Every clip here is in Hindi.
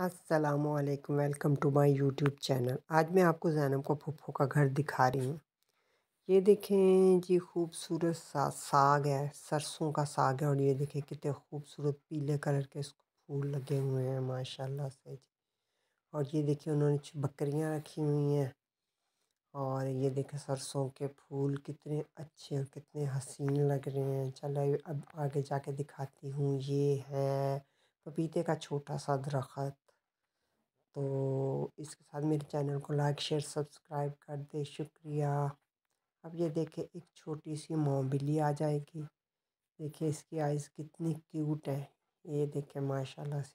वालेकुम welcome to my YouTube channel आज मैं आपको जैनब का फूफो का घर दिखा रही हूँ ये देखें जी खूबसूरत सा साग है सरसों का साग है और ये देखें कितने खूबसूरत पीले कलर के फूल लगे हुए हैं माशाल्लाह से जी और ये देखें उन्होंने बकरियाँ रखी हुई हैं और ये देखें सरसों के फूल कितने अच्छे और कितने हसीन लग रहे हैं चलो अब आगे जाके दिखाती हूँ ये है पपीते का छोटा सा दरख्त तो इसके साथ मेरे चैनल को लाइक शेयर सब्सक्राइब कर दे शुक्रिया अब ये देखें एक छोटी सी मोबिली आ जाएगी देखिए इसकी आइज़ कितनी क्यूट है ये देखें माशाल्लाह से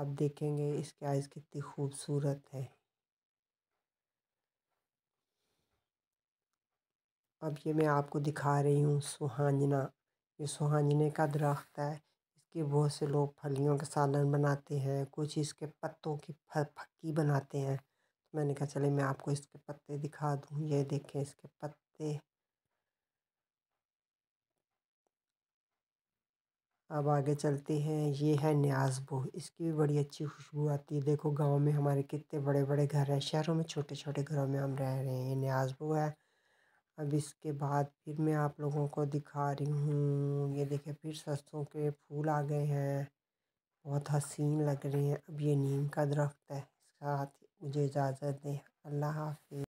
आप देखेंगे इसकी आइज़ कितनी खूबसूरत है अब ये मैं आपको दिखा रही हूँ सुहाजना ये सुहाजने का दरख्त है कि बहुत से लोग फलियों के सालन बनाते हैं कुछ इसके पत्तों की फक्की बनाते हैं तो मैंने कहा चले मैं आपको इसके पत्ते दिखा दूँ ये देखें इसके पत्ते अब आगे चलते हैं ये है न्याजबो इसकी भी बड़ी अच्छी खुशबू आती है देखो गांव में हमारे कितने बड़े बड़े घर हैं शहरों में छोटे छोटे घरों में हम रह रहे हैं न्याजबो है अब इसके बाद फिर मैं आप लोगों को दिखा रही हूँ ये देखिए फिर सरसों के फूल आ गए हैं बहुत हसीन लग रहे हैं अब ये नीम का दरख्त है साथ मुझे इजाज़त दें अल्लाह हाफि